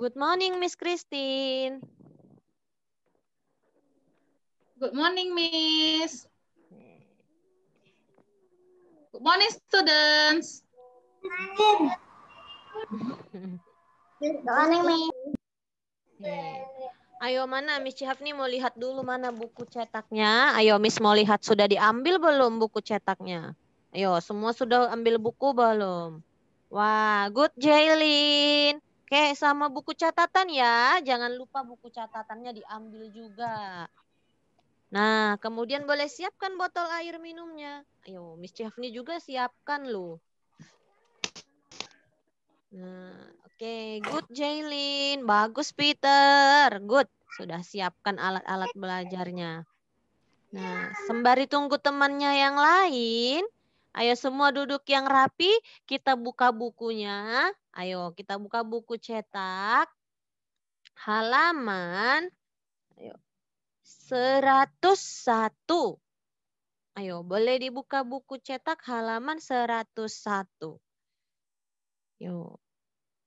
Good morning, Miss Christine. Good morning, Miss. Hmm. Good morning, students. Good morning, Good Miss. Okay. Hmm. Ayo mana Miss nih mau lihat dulu mana buku cetaknya. Ayo Miss mau lihat sudah diambil belum buku cetaknya. Ayo semua sudah ambil buku belum? Wah, good Jailin. Oke, sama buku catatan ya. Jangan lupa buku catatannya diambil juga. Nah, kemudian boleh siapkan botol air minumnya. Ayo, Miss Chefni juga siapkan loh. Nah, oke, okay. good Jailin. Bagus Peter. Good. Sudah siapkan alat-alat belajarnya. Nah, sembari tunggu temannya yang lain, ayo semua duduk yang rapi, kita buka bukunya, Ayo kita buka buku cetak halaman ayo 101. Ayo boleh dibuka buku cetak halaman 101. Yo.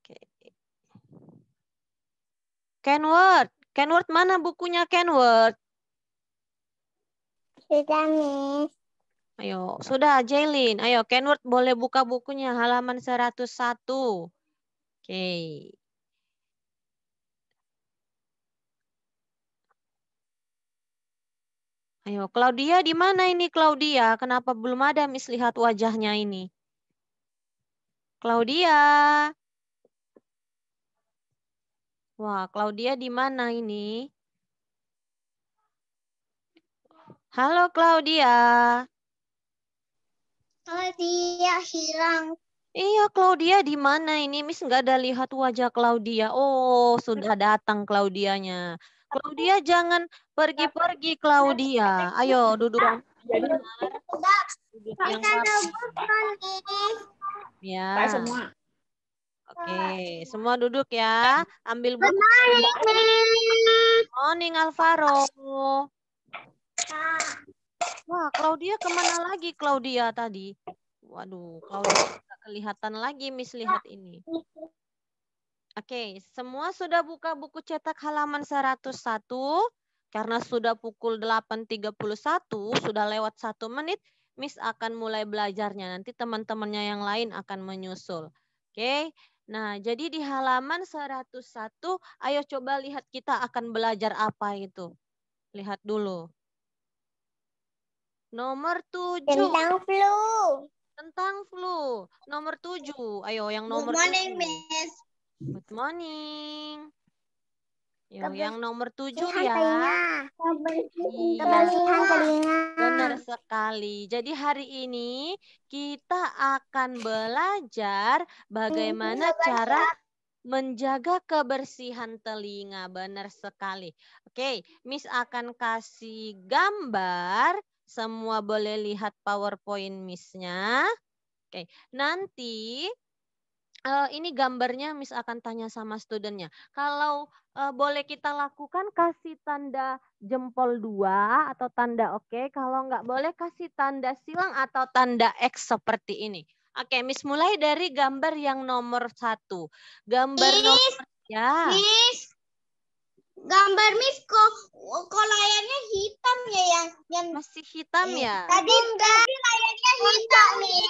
Oke. Okay. Kenword, Kenword mana bukunya Kenword? Sudah, Miss. Ayo, nah. sudah Jailin. Ayo, Kenward boleh buka bukunya halaman 101. Oke. Ayo, Claudia di mana ini Claudia? Kenapa belum ada Miss lihat wajahnya ini? Claudia. Wah, Claudia di mana ini? Halo Claudia. Claudia hilang. Iya, Claudia di mana ini? Miss nggak ada lihat wajah Claudia. Oh, sudah datang Claudianya. Claudia jangan pergi-pergi Claudia. Ayo duduk. duduk yang Ya. semua. Oke, semua duduk ya. Ambil buku. morning, Alvaro. Ah. Wah, Claudia kemana lagi Claudia tadi? Waduh, Claudia tidak kelihatan lagi Miss lihat ini. Oke, okay, semua sudah buka buku cetak halaman 101. Karena sudah pukul 8.31, sudah lewat satu menit, Miss akan mulai belajarnya. Nanti teman-temannya yang lain akan menyusul. Oke, okay? Nah, jadi di halaman 101, ayo coba lihat kita akan belajar apa itu. Lihat dulu. Nomor tujuh. Tentang flu. Tentang flu. Nomor tujuh. Ayo yang nomor Good morning, tujuh. Miss. Good morning. Yo, yang nomor tujuh ya. Kebersihan iya. telinga. Benar sekali. Jadi hari ini kita akan belajar bagaimana Kebersihan. Iya, cara menjaga kebersihan telinga benar sekali. Oke, Miss akan kasih gambar semua boleh lihat PowerPoint Miss-nya. Oke, nanti uh, ini gambarnya Miss akan tanya sama studentnya. Kalau uh, boleh kita lakukan kasih tanda jempol dua atau tanda oke. Okay. Kalau nggak boleh kasih tanda silang atau tanda X seperti ini. Oke, Miss mulai dari gambar yang nomor satu. Gambar miss, nomor ya. Miss, gambar misko kok oh, kok layarnya hitam ya yang yang masih hitam iya. ya tadi enggak layarnya hitam nih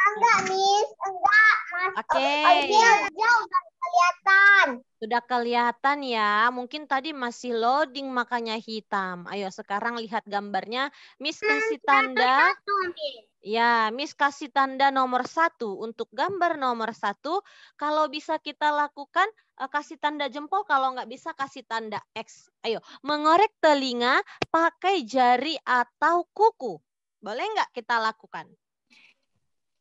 enggak Miss enggak mas oke okay. oh, kelihatan sudah kelihatan ya mungkin tadi masih loading makanya hitam ayo sekarang lihat gambarnya Miss kasih tanda satu, Miss. Ya, Miss kasih tanda nomor satu untuk gambar nomor satu. Kalau bisa kita lakukan eh, kasih tanda jempol, kalau nggak bisa kasih tanda X. Ayo, mengorek telinga pakai jari atau kuku. Boleh nggak kita lakukan?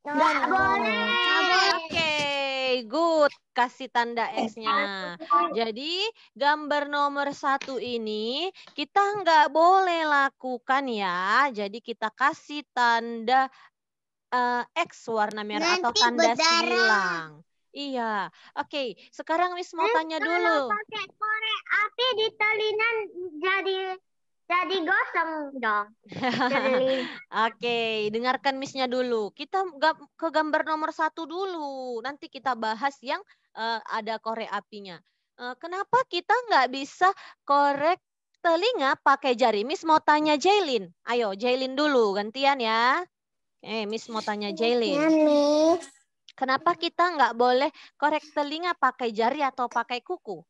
Nggak boleh. Oke. Okay okay, good. Kasih tanda X-nya. Jadi gambar nomor satu ini kita nggak boleh lakukan ya. Jadi kita kasih tanda uh, X warna merah Nanti atau tanda berdarah. silang. Iya, oke. Okay. Sekarang Miss mau tanya dulu. Kalau pakai korek api di telinan jadi jadi gosong dong. Oke, okay, dengarkan misnya dulu. Kita ke gambar nomor satu dulu. Nanti kita bahas yang uh, ada korek apinya. Uh, kenapa kita nggak bisa korek telinga pakai jari? Miss mau tanya Jailin. Ayo, Jailin dulu, gantian ya. Eh, Miss mau tanya Jailin. Kenapa kita nggak boleh korek telinga pakai jari atau pakai kuku?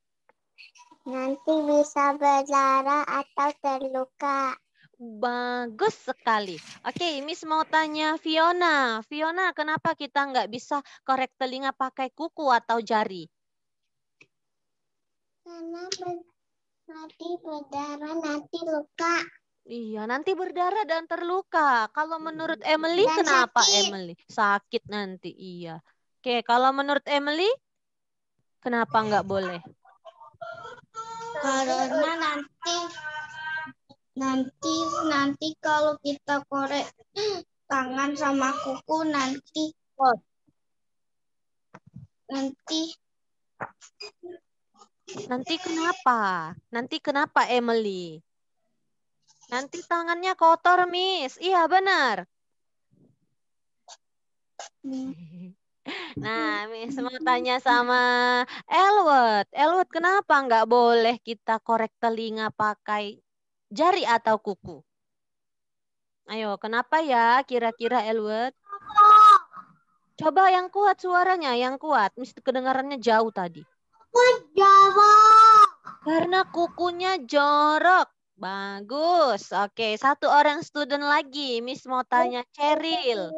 Nanti bisa berdarah atau terluka. Bagus sekali. Oke, Miss mau tanya Fiona. Fiona, kenapa kita nggak bisa korek telinga pakai kuku atau jari? Karena nanti berdarah, nanti luka. Iya, nanti berdarah dan terluka. Kalau menurut Emily, dan kenapa sakit. Emily? Sakit nanti, iya. Oke, kalau menurut Emily, kenapa nggak boleh? karena nanti nanti nanti kalau kita korek tangan sama kuku nanti kot nanti nanti kenapa nanti kenapa Emily nanti tangannya kotor Miss iya benar hmm. Nah, Miss mau tanya sama Elwood. Elwood, kenapa nggak boleh kita korek telinga pakai jari atau kuku? Ayo, kenapa ya kira-kira Elwood? Coba yang kuat suaranya, yang kuat. Mesti kedengarannya jauh tadi. Jorok. Karena kukunya jorok. Bagus. Oke, satu orang student lagi. Miss mau tanya Cheryl.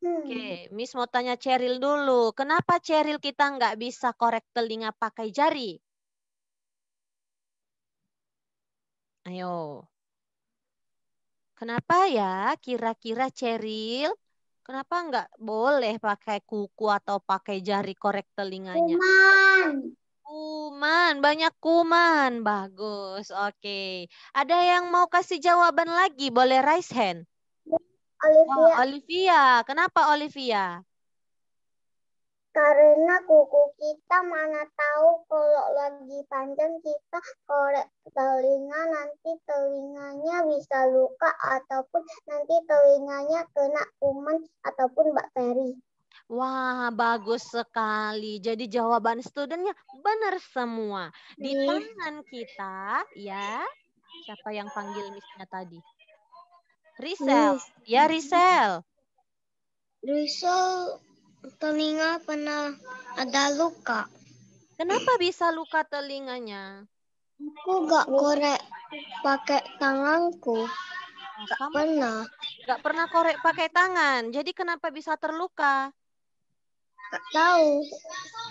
Oke, hmm. Miss mau tanya Cheryl dulu. Kenapa Cheryl kita nggak bisa korek telinga pakai jari? Ayo. Kenapa ya kira-kira Cheryl? Kenapa nggak boleh pakai kuku atau pakai jari korek telinganya? Kuman. Kuman, banyak kuman. Bagus, oke. Ada yang mau kasih jawaban lagi? Boleh raise hand? Olivia. Oh, Olivia. Kenapa Olivia? Karena kuku kita mana tahu kalau lagi panjang kita korek telinga nanti telinganya bisa luka ataupun nanti telinganya kena kuman ataupun bakteri. Wah, bagus sekali. Jadi jawaban studentnya benar semua. Di iya. tangan kita, ya. Siapa yang panggil misnya tadi? Risel. Ya, Risel. Risel telinga pernah ada luka. Kenapa bisa luka telinganya? Aku gak korek pakai tanganku. Gak Kamu pernah. Gak pernah korek pakai tangan. Jadi kenapa bisa terluka? Gak tahu.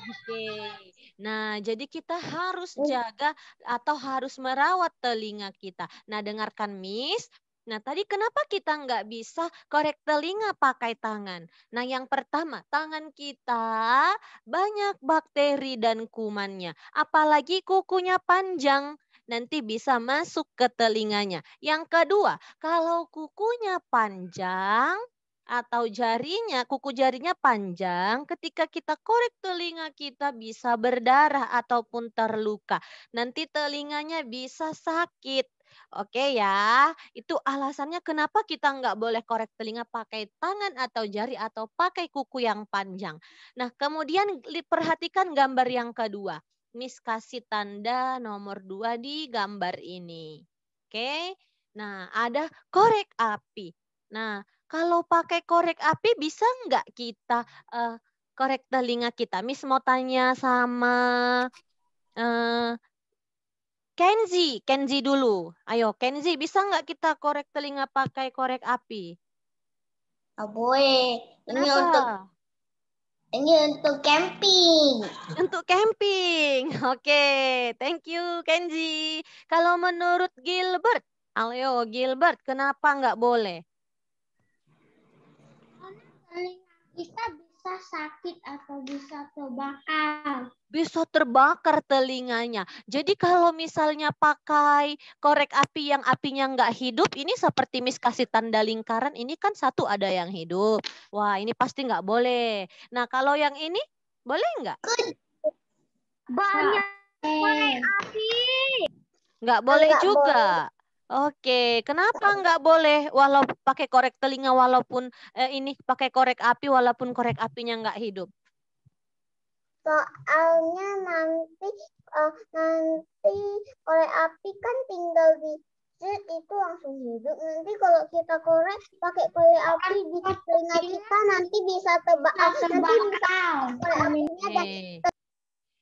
Oke. Nah, jadi kita harus oh. jaga atau harus merawat telinga kita. Nah, dengarkan Miss, Nah, tadi kenapa kita nggak bisa korek telinga pakai tangan? Nah, yang pertama, tangan kita banyak bakteri dan kumannya. Apalagi kukunya panjang, nanti bisa masuk ke telinganya. Yang kedua, kalau kukunya panjang, atau jarinya, kuku jarinya panjang, ketika kita korek telinga kita bisa berdarah ataupun terluka. Nanti telinganya bisa sakit. Oke ya, itu alasannya kenapa kita nggak boleh korek telinga pakai tangan atau jari atau pakai kuku yang panjang. Nah, kemudian perhatikan gambar yang kedua. Miss kasih tanda nomor dua di gambar ini. Oke, nah ada korek api. Nah, kalau pakai korek api bisa nggak kita uh, korek telinga kita? Miss mau tanya sama uh, Kenzi, Kenzi dulu. Ayo, Kenzi, bisa nggak kita korek telinga pakai korek api? Oh, Ini Kenapa? untuk ini untuk camping. Untuk camping. Oke, okay. thank you Kenzi. Kalau menurut Gilbert, ayo Gilbert, kenapa nggak boleh? Karena telinga kita bisa sakit atau bisa terbakar. Bisa terbakar telinganya. Jadi kalau misalnya pakai korek api yang apinya nggak hidup, ini seperti mis kasih tanda lingkaran, ini kan satu ada yang hidup. Wah, ini pasti nggak boleh. Nah, kalau yang ini, boleh nggak? Banyak Boleh nah, api. Nggak boleh juga. Boleh. Oke, kenapa nggak boleh walau pakai korek telinga walaupun eh, ini pakai korek api walaupun korek apinya nggak hidup? Soalnya nanti uh, nanti korek api kan tinggal di jet itu langsung hidup. Nanti kalau kita korek pakai korek api di telinga kita nanti bisa tebak nanti bisa korek apinya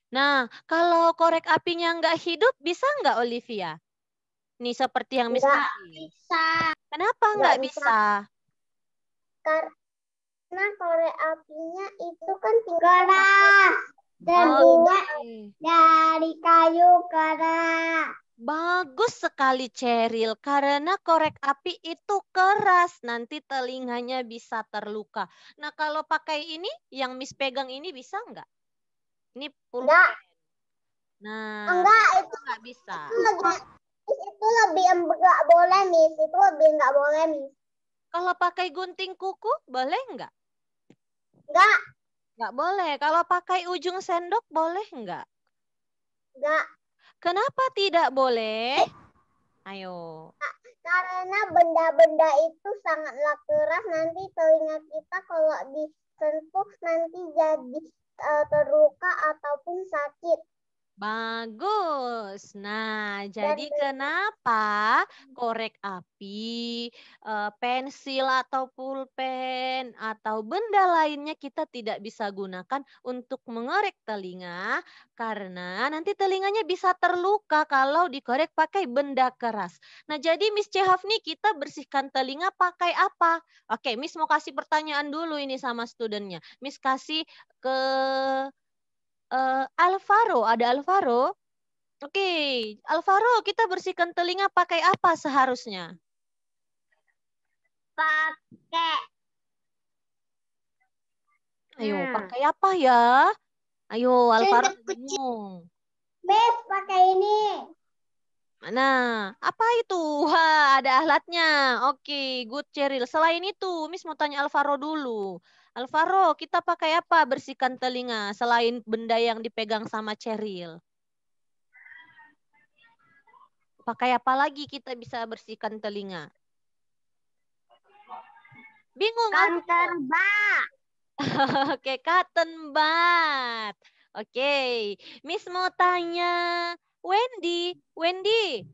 Nah, kalau korek apinya nggak hidup, bisa nggak Olivia? nih seperti yang miskin? bisa. Kenapa nggak bisa? Karena korek apinya itu kan tinggal dan oh, buat iya. dari kayu keras. Bagus sekali Ceril, karena korek api itu keras, nanti telinganya bisa terluka. Nah kalau pakai ini, yang Miss pegang ini bisa nggak? Ini pulpen. Enggak. Nah, enggak itu nggak bisa. Itu itu lebih enggak boleh Miss, itu lebih enggak boleh Miss. Kalau pakai gunting kuku boleh enggak enggak enggak boleh. Kalau pakai ujung sendok boleh enggak enggak Kenapa tidak boleh? Ayo. Karena benda-benda itu sangatlah keras nanti telinga kita kalau disentuh nanti jadi eh, terluka ataupun sakit. Bagus. Nah, jadi kenapa korek api, eh, pensil atau pulpen atau benda lainnya kita tidak bisa gunakan untuk mengorek telinga? Karena nanti telinganya bisa terluka kalau dikorek pakai benda keras. Nah, jadi Miss nih kita bersihkan telinga pakai apa? Oke, Miss mau kasih pertanyaan dulu ini sama studentnya. Miss kasih ke uh, Alvaro, ada Alvaro. Oke, okay. Alvaro, kita bersihkan telinga pakai apa seharusnya? Pakai. Ayo, hmm. pakai apa ya? Ayo, Alvaro. Bes pakai ini. Mana? apa itu? Ha, ada alatnya. Oke, okay, good Cheryl. Selain itu, Miss mau tanya Alvaro dulu. Alvaro, kita pakai apa bersihkan telinga selain benda yang dipegang sama Cheryl? Pakai apa lagi kita bisa bersihkan telinga? Bingung kan? Cotton bud. Oke, cotton bud. Oke, Miss mau tanya Wendy, Wendy.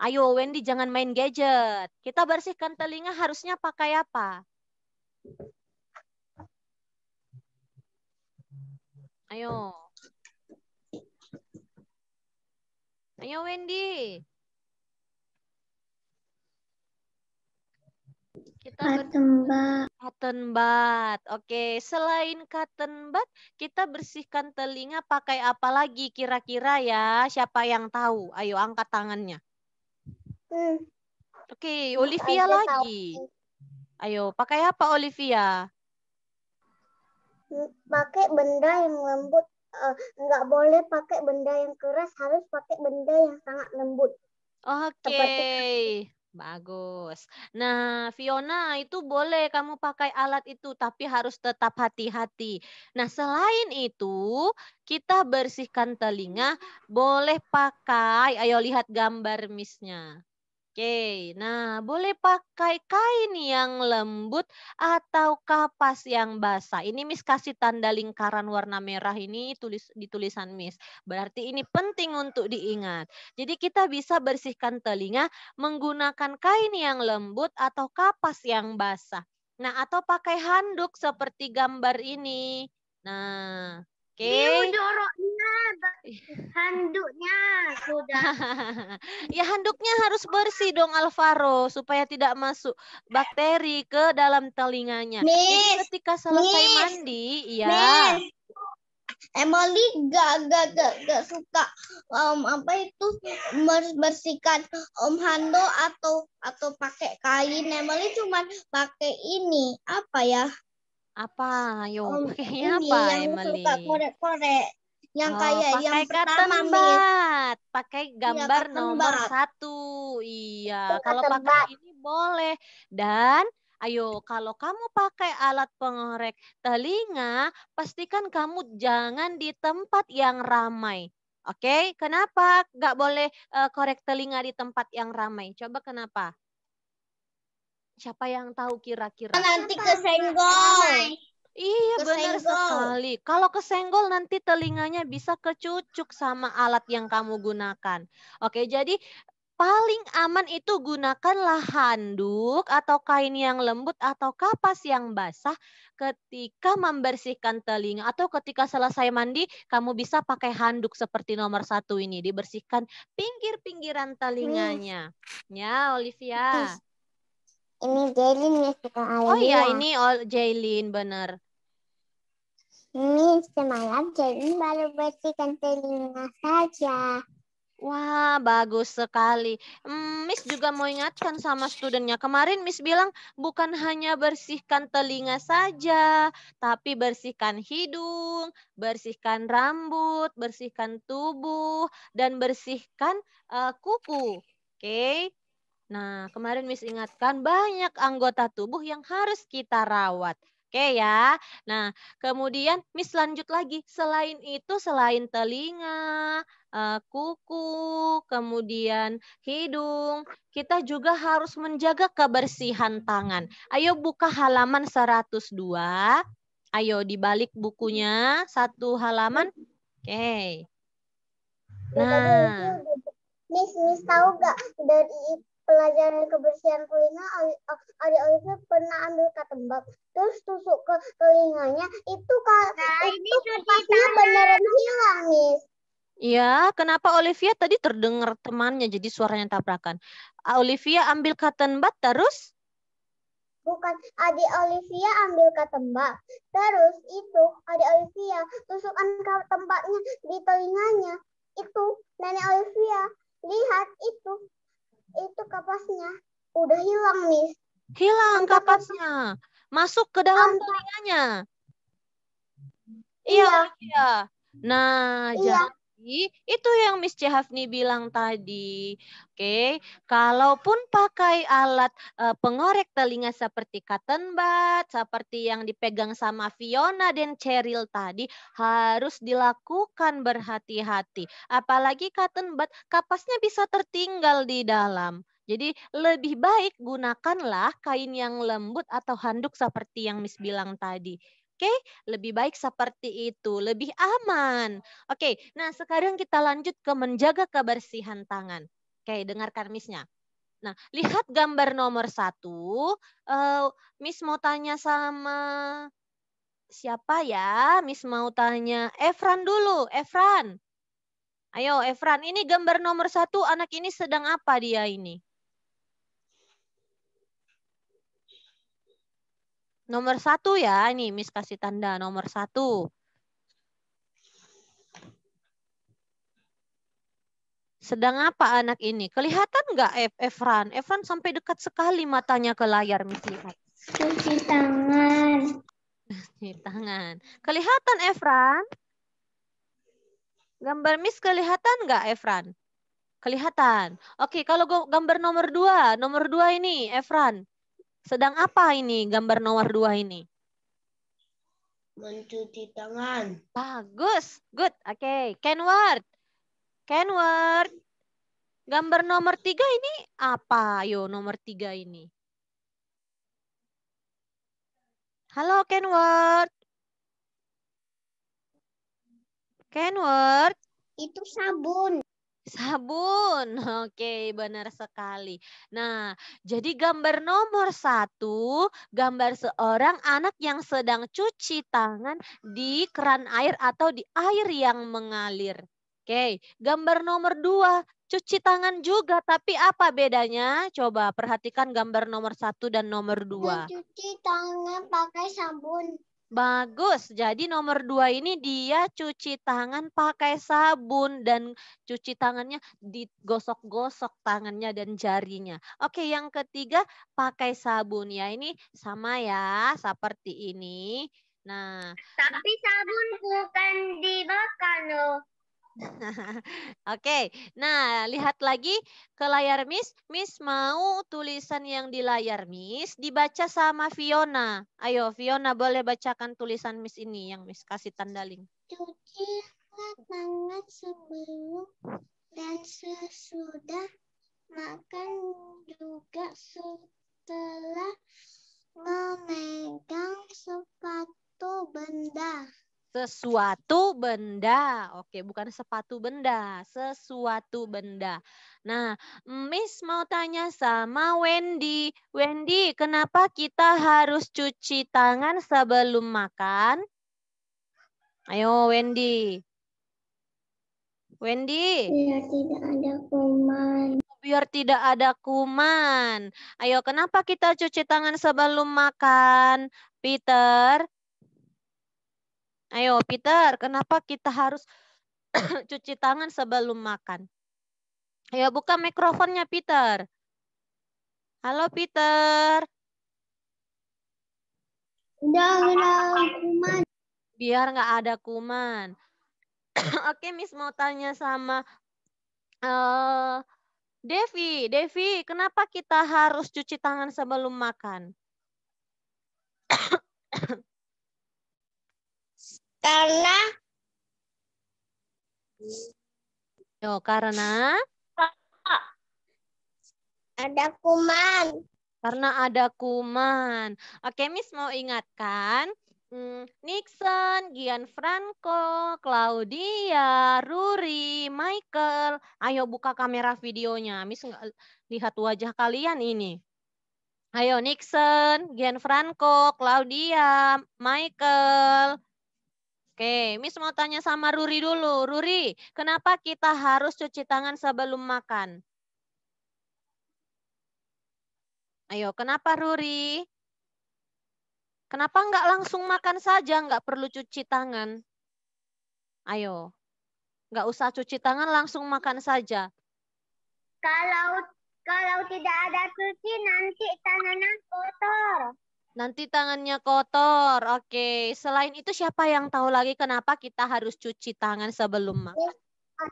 Ayo Wendy jangan main gadget. Kita bersihkan telinga harusnya pakai apa? Ayo. Ayo Wendy. Kita cotton bud. Cotton bud. Oke, selain cotton bud, kita bersihkan telinga pakai apa lagi kira-kira ya? Siapa yang tahu? Ayo angkat tangannya. Hmm. Oke, Olivia lagi. Tahu. Ayo, pakai apa Olivia? pakai benda yang lembut uh, boleh pakai benda yang keras harus pakai benda yang sangat lembut oke okay. Bagus. Nah, Fiona itu boleh kamu pakai alat itu tapi harus tetap hati-hati. Nah, selain itu, kita bersihkan telinga boleh pakai ayo lihat gambar misnya. Oke, nah boleh pakai kain yang lembut atau kapas yang basah. Ini Miss kasih tanda lingkaran warna merah ini tulis di tulisan Miss. Berarti ini penting untuk diingat. Jadi kita bisa bersihkan telinga menggunakan kain yang lembut atau kapas yang basah. Nah, atau pakai handuk seperti gambar ini. Nah, Handuknya sudah. ya handuknya harus bersih dong Alvaro supaya tidak masuk bakteri ke dalam telinganya. Miss, Jadi ketika selesai miss, mandi, ya. Miss. Emily gak, gak, gak, gak suka um, apa itu bersihkan om um, handuk atau atau pakai kain. Emily cuma pakai ini apa ya? Apa? Yo, um, pakainya apa yang Emily? Suka korek-korek yang oh, kayak pakai yang pertama bat. pakai iya, gambar ya, nomor satu iya kalau pakai ini boleh dan Ayo, kalau kamu pakai alat pengorek telinga, pastikan kamu jangan di tempat yang ramai. Oke, okay? kenapa nggak boleh uh, korek telinga di tempat yang ramai? Coba kenapa? Siapa yang tahu kira-kira? Nanti kesenggol. Iya benar sekali. Kalau kesenggol nanti telinganya bisa kecucuk sama alat yang kamu gunakan. Oke, jadi paling aman itu gunakanlah handuk atau kain yang lembut atau kapas yang basah ketika membersihkan telinga atau ketika selesai mandi kamu bisa pakai handuk seperti nomor satu ini dibersihkan pinggir-pinggiran hmm. telinganya. Hmm. Ya, Olivia. Terus. Ini Jailin nih suka Alia. Oh iya, ya. ini all Jailin benar. Ini semalam Jailin baru bersihkan telinga saja. Wah, bagus sekali. Hmm, Miss juga mau ingatkan sama studentnya. Kemarin Miss bilang bukan hanya bersihkan telinga saja, tapi bersihkan hidung, bersihkan rambut, bersihkan tubuh, dan bersihkan uh, kuku. Oke, okay? Nah, kemarin Miss ingatkan banyak anggota tubuh yang harus kita rawat. Oke ya. Nah, kemudian Miss lanjut lagi. Selain itu, selain telinga, eh, kuku, kemudian hidung, kita juga harus menjaga kebersihan tangan. Ayo buka halaman 102. Ayo dibalik bukunya satu halaman. Oke. Okay. Nah, Miss, Miss tahu gak dari itu? pelajaran kebersihan telinga Ali Oliver pernah ambil katembak terus tusuk ke telinganya itu kak nah, itu pasnya beneran hilang nih. Ya, kenapa Olivia tadi terdengar temannya jadi suaranya tabrakan? Olivia ambil cotton bud terus? Bukan, adik Olivia ambil bud. Terus itu adik Olivia tusukan ke tempatnya di telinganya. Itu nenek Olivia lihat itu itu kapasnya udah hilang, nih Hilang kapasnya. Masuk ke dalam telinganya. Iya. iya, iya. Nah, iya. jadi tadi itu yang Miss Chehafni bilang tadi. Oke, okay. kalaupun pakai alat e, pengorek telinga seperti cotton bud, seperti yang dipegang sama Fiona dan Cheryl tadi harus dilakukan berhati-hati. Apalagi cotton bud kapasnya bisa tertinggal di dalam. Jadi lebih baik gunakanlah kain yang lembut atau handuk seperti yang Miss bilang tadi. Oke, okay? lebih baik seperti itu, lebih aman. Oke, okay, nah sekarang kita lanjut ke menjaga kebersihan tangan. Oke, okay, dengarkan misnya. Nah, lihat gambar nomor satu. Uh, Miss mau tanya sama siapa ya? Miss mau tanya Efran dulu. Efran. Ayo, Efran. Ini gambar nomor satu. Anak ini sedang apa dia ini? Nomor satu ya, ini Miss kasih tanda nomor satu. Sedang apa anak ini? Kelihatan nggak Evran Evran sampai dekat sekali matanya ke layar, Miss lihat. Cuci tangan. Cuci tangan. Kelihatan Evran Gambar Miss kelihatan nggak Evran Kelihatan. Oke, kalau gambar nomor dua, nomor dua ini Evran sedang apa ini gambar nomor dua ini? Mencuci tangan. Bagus. Good. Oke. Okay. Kenward Kenward. Gambar nomor tiga ini apa? Yo nomor tiga ini. Halo Kenward Kenward Itu sabun. Sabun, oke benar sekali. Nah, jadi gambar nomor satu, gambar seorang anak yang sedang cuci tangan di keran air atau di air yang mengalir. Oke, gambar nomor dua, cuci tangan juga, tapi apa bedanya? Coba perhatikan gambar nomor satu dan nomor dua. Cuci tangan pakai sabun. Bagus. Jadi nomor dua ini dia cuci tangan pakai sabun dan cuci tangannya digosok-gosok tangannya dan jarinya. Oke, yang ketiga pakai sabun ya. Ini sama ya seperti ini. Nah, tapi sabun bukan dibakar loh. Oke, okay. nah lihat lagi ke layar Miss. Miss mau tulisan yang di layar Miss dibaca sama Fiona. Ayo Fiona boleh bacakan tulisan Miss ini yang Miss kasih tanda link. Cuci tangan sebelum dan sesudah makan juga setelah sesuatu benda. Oke, bukan sepatu benda, sesuatu benda. Nah, Miss mau tanya sama Wendy. Wendy, kenapa kita harus cuci tangan sebelum makan? Ayo, Wendy. Wendy. Biar tidak ada kuman. Biar tidak ada kuman. Ayo, kenapa kita cuci tangan sebelum makan, Peter? Ayo, Peter, kenapa kita harus cuci tangan sebelum makan? Ayo, buka mikrofonnya, Peter. Halo, Peter. Udah, udah, kuman. Biar nggak ada kuman. Oke, Miss mau tanya sama uh, Devi. Devi, kenapa kita harus cuci tangan sebelum makan? Karena Yo, karena ada kuman. Karena ada kuman. Oke, Miss mau ingatkan hmm, Nixon, Gianfranco, Claudia, Ruri, Michael. Ayo buka kamera videonya. Miss nggak lihat wajah kalian ini. Ayo Nixon, Gianfranco, Claudia, Michael, Oke, Miss mau tanya sama Ruri dulu. Ruri, kenapa kita harus cuci tangan sebelum makan? Ayo, kenapa Ruri? Kenapa nggak langsung makan saja, nggak perlu cuci tangan? Ayo, nggak usah cuci tangan, langsung makan saja. Kalau kalau tidak ada cuci, nanti tangannya kotor. Nanti tangannya kotor. Oke, selain itu siapa yang tahu lagi kenapa kita harus cuci tangan sebelum iya, makan?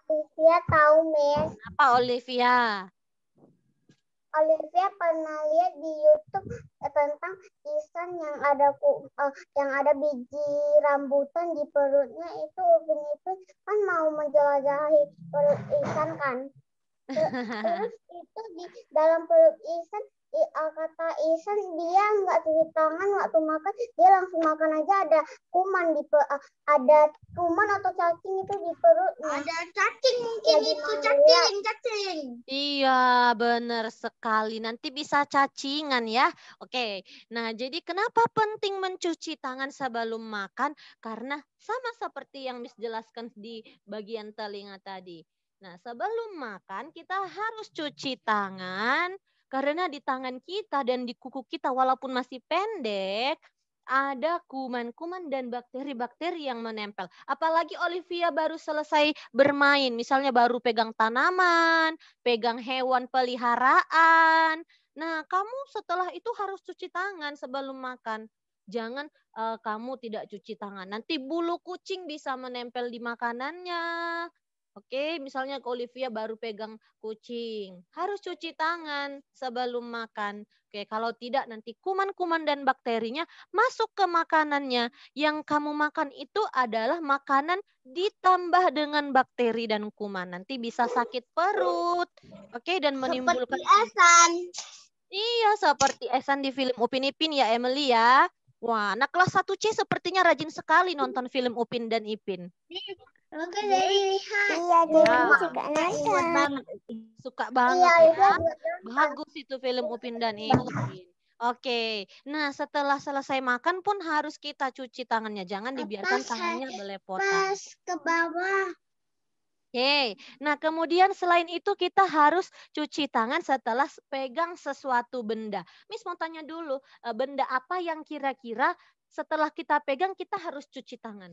Olivia tahu, Miss. Apa Olivia? Olivia pernah lihat di YouTube tentang ikan yang ada uh, yang ada biji rambutan di perutnya itu ubin itu kan mau menjelajahi perut ikan kan. Terus itu di dalam perut ikan Iya, kata Isan dia nggak cuci tangan waktu makan dia langsung makan aja ada kuman di eh, ada kuman atau cacing itu di perut ada cacing mungkin ya, itu cacing cacing iya benar sekali nanti bisa cacingan ya oke nah jadi kenapa penting mencuci tangan sebelum makan karena sama seperti yang Miss jelaskan di bagian telinga tadi Nah, sebelum makan kita harus cuci tangan, karena di tangan kita dan di kuku kita walaupun masih pendek, ada kuman-kuman dan bakteri-bakteri yang menempel. Apalagi Olivia baru selesai bermain, misalnya baru pegang tanaman, pegang hewan peliharaan. Nah, kamu setelah itu harus cuci tangan sebelum makan. Jangan uh, kamu tidak cuci tangan. Nanti bulu kucing bisa menempel di makanannya, Oke, misalnya ke Olivia baru pegang kucing, harus cuci tangan sebelum makan. Oke, kalau tidak nanti kuman-kuman dan bakterinya masuk ke makanannya. Yang kamu makan itu adalah makanan ditambah dengan bakteri dan kuman. Nanti bisa sakit perut. Oke, dan menimbulkan seperti esan. Iya, seperti esan di film Upin Ipin ya Emily ya. Wah, anak kelas 1C sepertinya rajin sekali nonton film Upin dan Ipin. Iya. Oke, jadi iya. iya, lihat. Iya, jadi ya, suka iya, nonton. Banget. Suka banget. Iya, ya. Bagus itu film Upin dan Ipin. Oke, nah setelah selesai makan pun harus kita cuci tangannya, jangan dibiarkan tangannya belepotan. Pas ke bawah. Oke, nah kemudian selain itu kita harus cuci tangan setelah pegang sesuatu benda. Miss mau tanya dulu, eh, benda apa yang kira-kira setelah kita pegang kita harus cuci tangan?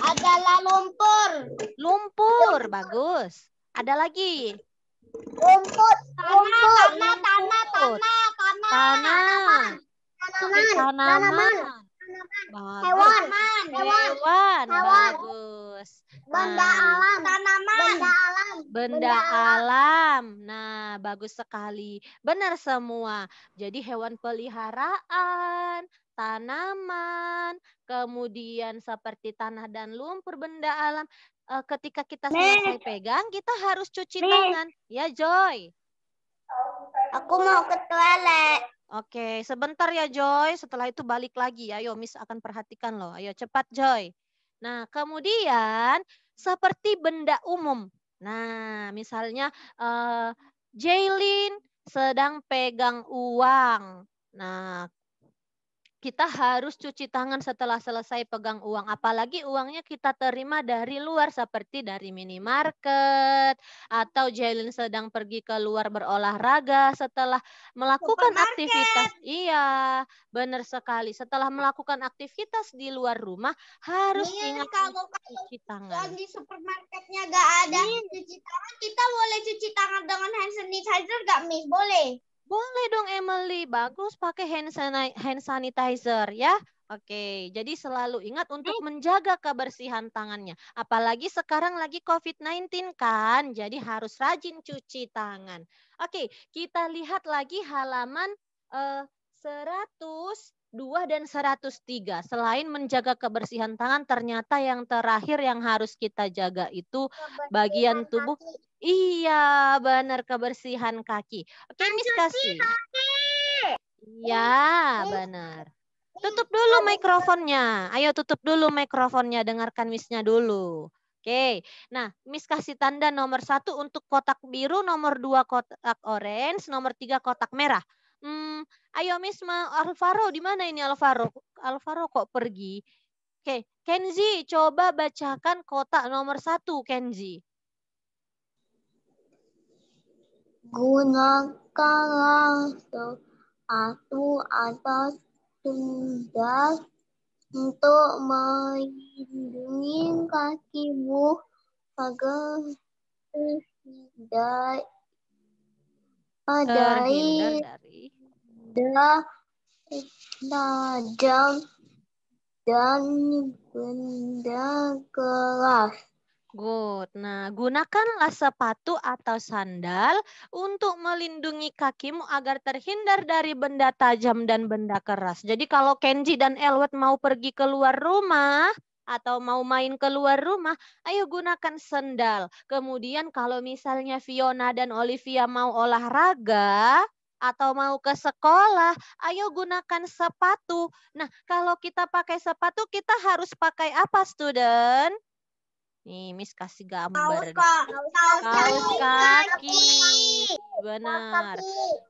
Adalah lumpur. Lumpur, bagus. Ada lagi. Rumput, tanah, tanah, tanah, tanah, tanah, tanah, tanaman, tanaman, tanaman, tanah, hewan, hewan, bagus. Benda nah, alam, Benda, benda alam. Nah, bagus sekali. Benar semua. Jadi hewan peliharaan, tanaman, kemudian seperti tanah dan lumpur benda alam. Eh, ketika kita selesai pegang, kita harus cuci tangan. Ya, Joy. Aku mau ke toilet. Oke, sebentar ya Joy. Setelah itu balik lagi ya. Ayo, Miss akan perhatikan loh. Ayo, cepat Joy. Nah, kemudian seperti benda umum. Nah, misalnya uh, Jaylin sedang pegang uang. Nah, kita harus cuci tangan setelah selesai pegang uang. Apalagi uangnya kita terima dari luar seperti dari minimarket atau Jalen sedang pergi ke luar berolahraga setelah melakukan aktivitas. Iya, benar sekali. Setelah melakukan aktivitas di luar rumah harus Ini iya, ingat kalau, cuci tangan. di supermarketnya nggak ada hmm. cuci tangan, kita boleh cuci tangan dengan hand sanitizer nggak, Miss? Boleh. Boleh dong Emily, bagus pakai hand sanitizer ya. Oke, jadi selalu ingat untuk menjaga kebersihan tangannya. Apalagi sekarang lagi COVID-19 kan, jadi harus rajin cuci tangan. Oke, kita lihat lagi halaman eh, 100 Dua dan 103. Selain menjaga kebersihan tangan, ternyata yang terakhir yang harus kita jaga itu bagian tubuh Iya, benar kebersihan kaki. Oke, Miss kasih. Iya, benar. Tutup dulu mikrofonnya. Ayo tutup dulu mikrofonnya, dengarkan Miss-nya dulu. Oke, nah Miss kasih tanda nomor satu untuk kotak biru, nomor dua kotak orange, nomor tiga kotak merah. Hmm, ayo Miss, Ma Alvaro di mana ini Alvaro? Alvaro kok pergi? Oke, Kenzi coba bacakan kotak nomor satu Kenzi. gunakanlah sesuatu atau tunda untuk melindungi kakimu agar tidak dari tajam dan benda keras. Good. Nah, gunakanlah sepatu atau sandal untuk melindungi kakimu agar terhindar dari benda tajam dan benda keras. Jadi kalau Kenji dan Elwood mau pergi keluar rumah atau mau main keluar rumah, ayo gunakan sandal. Kemudian kalau misalnya Fiona dan Olivia mau olahraga, atau mau ke sekolah, ayo gunakan sepatu. Nah, kalau kita pakai sepatu, kita harus pakai apa, student? Nih, Miss kasih gambar. Kaos, Kaos kaki. Benar.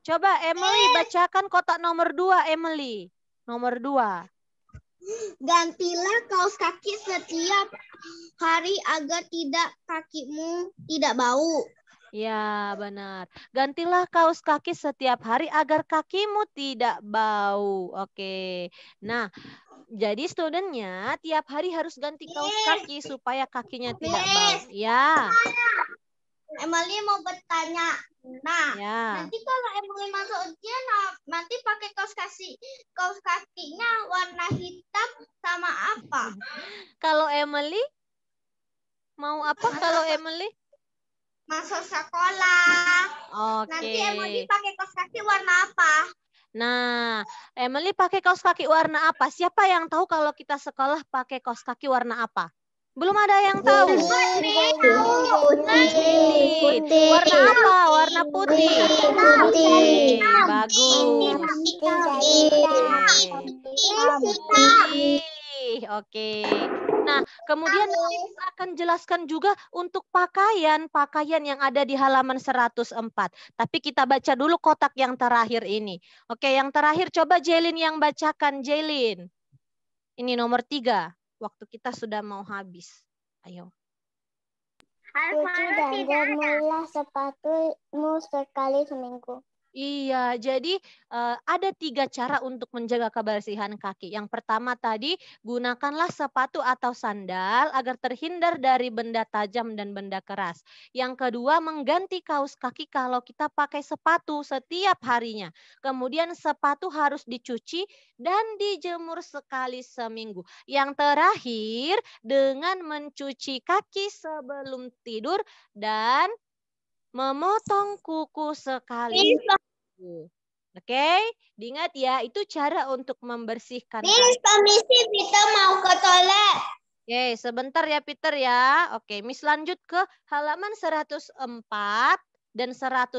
Coba Emily eh. bacakan kotak nomor dua, Emily. Nomor dua. Gantilah kaos kaki setiap hari agar tidak kakimu tidak bau. Ya, benar. Gantilah kaos kaki setiap hari agar kakimu tidak bau. Oke. Nah, jadi studentnya tiap hari harus ganti kaos kaki supaya kakinya tidak bau. Ya. Emily mau bertanya. Nah, ya. nanti kalau Emily masuk ujian, nah, nanti pakai kaos kaki, kaos kakinya warna hitam sama apa? kalau Emily mau apa? Kalau Emily masuk sekolah. Oke. Okay. Nanti Emily pakai kaos kaki warna apa? Nah, Emily pakai kaos kaki warna apa? Siapa yang tahu kalau kita sekolah pakai kaos kaki warna apa? Belum ada yang tahu. Putih. Putih. putih. Warna apa? Warna putih. Putih. Bagus. Putih. Oke. Okay. Nah, kemudian nanti akan jelaskan juga untuk pakaian-pakaian yang ada di halaman 104. Tapi kita baca dulu kotak yang terakhir ini. Oke, yang terakhir coba Jelin yang bacakan, Jelin. Ini nomor tiga. Waktu kita sudah mau habis. Ayo. Cuci dan sepatu sepatumu sekali seminggu. Iya, jadi uh, ada tiga cara untuk menjaga kebersihan kaki. Yang pertama tadi, gunakanlah sepatu atau sandal agar terhindar dari benda tajam dan benda keras. Yang kedua, mengganti kaos kaki kalau kita pakai sepatu setiap harinya. Kemudian sepatu harus dicuci dan dijemur sekali seminggu. Yang terakhir, dengan mencuci kaki sebelum tidur dan memotong kuku sekali. Oke, okay? diingat ya, itu cara untuk membersihkan. Miss, permisi, Peter mau ke toilet. Oke, okay, sebentar ya Peter ya. Oke, okay, Miss lanjut ke halaman 104 dan 105.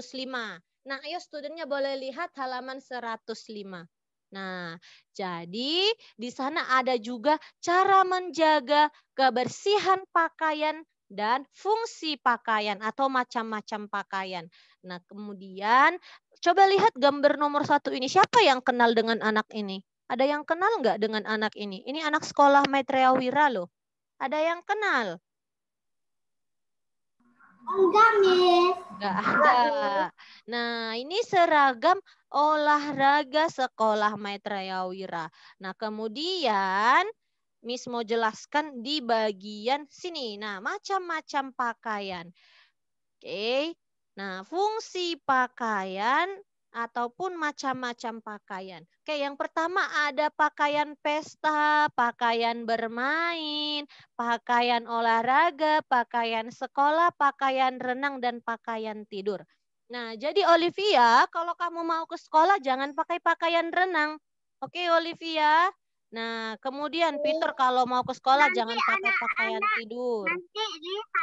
Nah, ayo studentnya boleh lihat halaman 105. Nah, jadi di sana ada juga cara menjaga kebersihan pakaian dan fungsi pakaian atau macam-macam pakaian. Nah, kemudian coba lihat gambar nomor satu ini. Siapa yang kenal dengan anak ini? Ada yang kenal nggak dengan anak ini? Ini anak sekolah Maitreya Wira loh. Ada yang kenal? Enggak, Miss. Enggak ada. Nah, ini seragam olahraga sekolah Maitreya Wira. Nah, kemudian Miss mau jelaskan di bagian sini. Nah, macam-macam pakaian. Oke. Nah, fungsi pakaian ataupun macam-macam pakaian. Oke, yang pertama ada pakaian pesta, pakaian bermain, pakaian olahraga, pakaian sekolah, pakaian renang dan pakaian tidur. Nah, jadi Olivia, kalau kamu mau ke sekolah jangan pakai pakaian renang. Oke, Olivia. Nah, kemudian Peter iya. kalau mau ke sekolah nanti jangan pakai pakaian anak, tidur. Nanti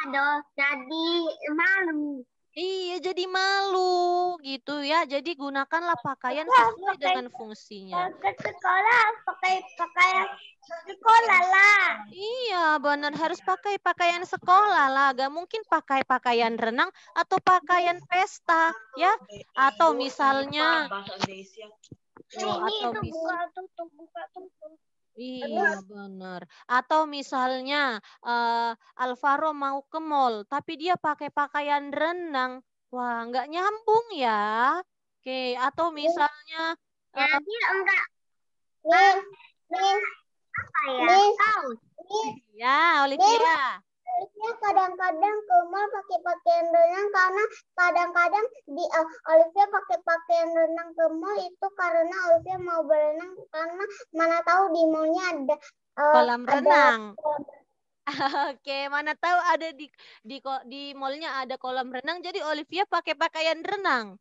dong, jadi malu. Iya, jadi malu gitu ya. Jadi gunakanlah pakaian iya, sesuai dengan fungsinya. Ke sekolah pakai pakaian sekolah lah. Iya, benar harus pakai pakaian sekolah lah. Gak mungkin pakai pakaian renang atau pakaian pesta ya. Atau misalnya Iya, tuh, atau itu buka tutup, buka tutup. Iya benar. Atau misalnya uh, Alvaro mau ke mall tapi dia pakai pakaian renang. Wah, nggak nyambung ya. Oke, atau iya. misalnya ya, uh, enggak min, min, apa ya? Min, kaos. Min, ya, Olivia. Min, Olivia kadang-kadang ke mall pakai pakaian renang karena kadang-kadang di uh, Olivia pakai pakaian renang ke mall itu karena Olivia mau berenang karena mana tahu di mallnya ada uh, kolam renang. Ada Oke, mana tahu ada di di di mallnya ada kolam renang, jadi Olivia pakai pakaian renang.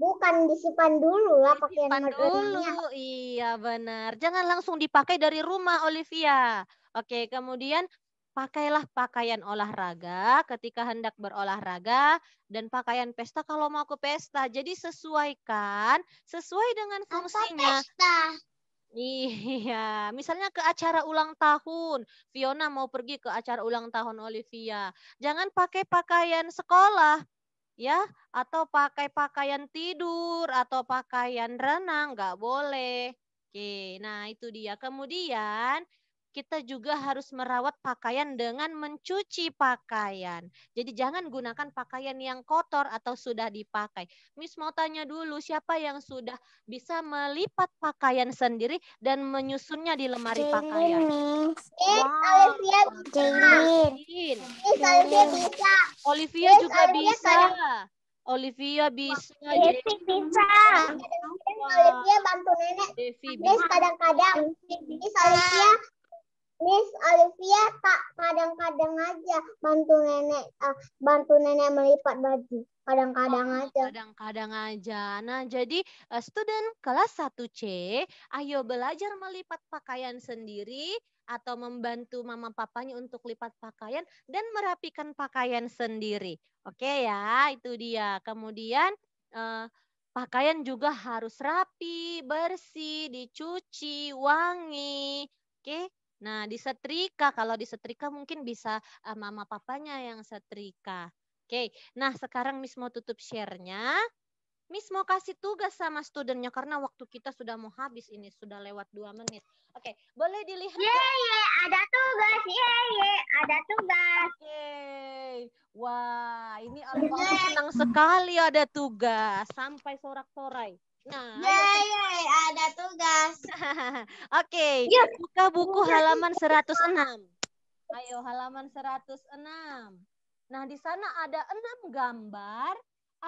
Bukan disimpan dulu lah pakaian renang. dulu. Iya benar. Jangan langsung dipakai dari rumah Olivia. Oke, kemudian pakailah pakaian olahraga ketika hendak berolahraga dan pakaian pesta kalau mau ke pesta. Jadi sesuaikan sesuai dengan fungsinya. pesta? Iya, misalnya ke acara ulang tahun. Fiona mau pergi ke acara ulang tahun Olivia. Jangan pakai pakaian sekolah ya atau pakai pakaian tidur atau pakaian renang nggak boleh. Oke, nah itu dia. Kemudian kita juga harus merawat pakaian dengan mencuci pakaian. Jadi jangan gunakan pakaian yang kotor atau sudah dipakai. Miss mau tanya dulu siapa yang sudah bisa melipat pakaian sendiri dan menyusunnya di lemari pakaian? Miss. Olivia bisa. Miss Olivia bisa. Olivia juga bisa. Olivia bisa. Devi bisa. Olivia bantu nenek. Devi kadang-kadang. Miss Olivia Miss Olivia tak kadang-kadang aja bantu nenek uh, bantu nenek melipat baju kadang-kadang oh, aja. Kadang-kadang aja. Nah, jadi uh, student kelas 1C, ayo belajar melipat pakaian sendiri atau membantu mama papanya untuk lipat pakaian dan merapikan pakaian sendiri. Oke ya, itu dia. Kemudian uh, pakaian juga harus rapi, bersih, dicuci, wangi. Oke, Nah, di setrika, kalau di setrika mungkin bisa uh, mama papanya yang setrika. Oke. Nah, sekarang Miss mau tutup share-nya. Miss mau kasih tugas sama studentnya karena waktu kita sudah mau habis ini sudah lewat dua menit. Oke, boleh dilihat. Yeay, ye, ada tugas. Yeay, ye, ada tugas. okay. Wah, ini orang senang sekali ada tugas sampai sorak-sorai. Nah, ya ya ada tugas. Oke, okay. Iya. Yep. buka buku iya. halaman 106. Ayo, halaman 106. Nah, di sana ada enam gambar.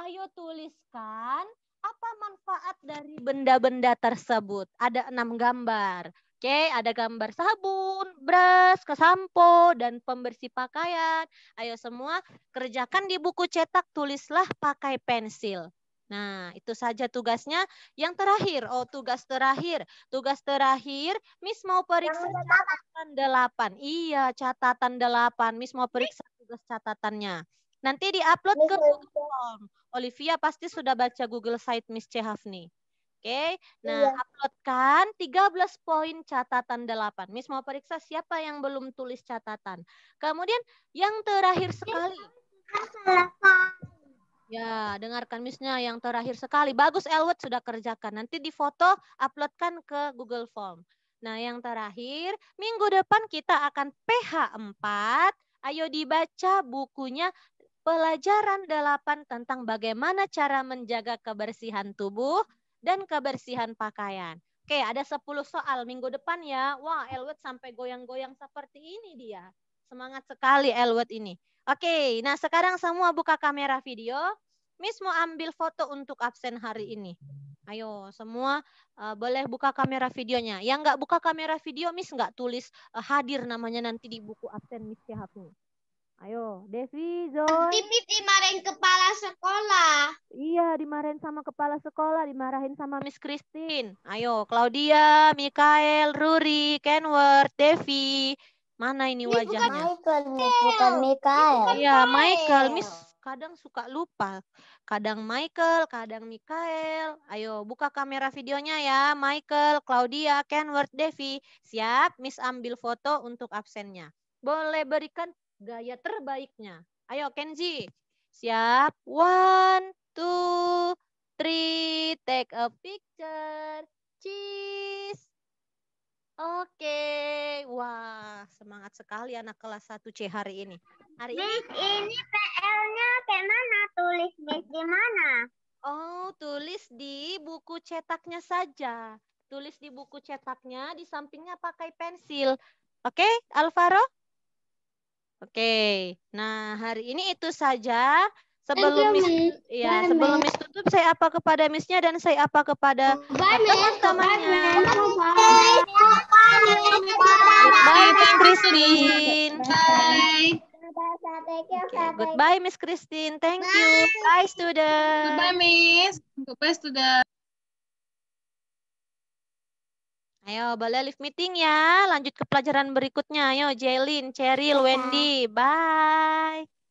Ayo tuliskan apa manfaat dari benda-benda tersebut. Ada enam gambar. Oke, okay, ada gambar sabun, beras, kesampo, dan pembersih pakaian. Ayo semua kerjakan di buku cetak, tulislah pakai pensil. Nah, itu saja tugasnya. Yang terakhir, oh tugas terakhir. Tugas terakhir, Miss mau periksa catatan delapan. Iya, catatan delapan. Miss mau periksa tugas catatannya. Nanti di-upload ke Google Form. Olivia pasti sudah baca Google Site Miss Chehafni. Oke, okay? nah iya. uploadkan 13 poin catatan 8. Miss mau periksa siapa yang belum tulis catatan. Kemudian yang terakhir sekali, Ya, dengarkan misnya yang terakhir sekali. Bagus Elwood sudah kerjakan. Nanti difoto, uploadkan ke Google Form. Nah, yang terakhir, minggu depan kita akan PH 4. Ayo dibaca bukunya pelajaran 8 tentang bagaimana cara menjaga kebersihan tubuh dan kebersihan pakaian. Oke, ada 10 soal minggu depan ya. Wah, Elwood sampai goyang-goyang seperti ini dia. Semangat sekali Elwood ini. Oke, nah sekarang semua buka kamera video. Miss mau ambil foto untuk absen hari ini. Ayo, semua uh, boleh buka kamera videonya. Yang nggak buka kamera video, Miss nggak tulis uh, hadir namanya nanti di buku absen Miss Syahafni. Ayo, Devi, Zoe. Nanti Miss dimarahin kepala sekolah. Iya, dimarahin sama kepala sekolah, dimarahin sama Miss Christine. Ayo, Claudia, Mikael, Ruri, Kenworth, Devi, Mana ini kan wajahnya? Michael, bukan Michael. Iya, Michael. Miss kadang suka lupa. Kadang Michael, kadang Michael. Ayo, buka kamera videonya ya. Michael, Claudia, Kenworth, Devi. Siap, Miss ambil foto untuk absennya. Boleh berikan gaya terbaiknya. Ayo, Kenji. Siap. One, two, three. Take a picture. Cheese. Oke, wah semangat sekali anak kelas 1 C hari ini. Hari ini, Miss, ini PL-nya kayak mana? Tulis Miss di mana? Oh, tulis di buku cetaknya saja. Tulis di buku cetaknya, di sampingnya pakai pensil. Oke, Alvaro? Oke, nah hari ini itu saja sebelum Miss ya bye, sebelum Miss tutup saya apa kepada Missnya dan saya apa kepada teman-temannya. Bye Miss Christine. Bye. Okay, goodbye Miss Christine. Thank bye. you. Bye student. Goodbye Miss. Goodbye student. Ayo, boleh live meeting ya. Lanjut ke pelajaran berikutnya. Ayo, Jelin, Cheryl, iya. Wendy. Bye.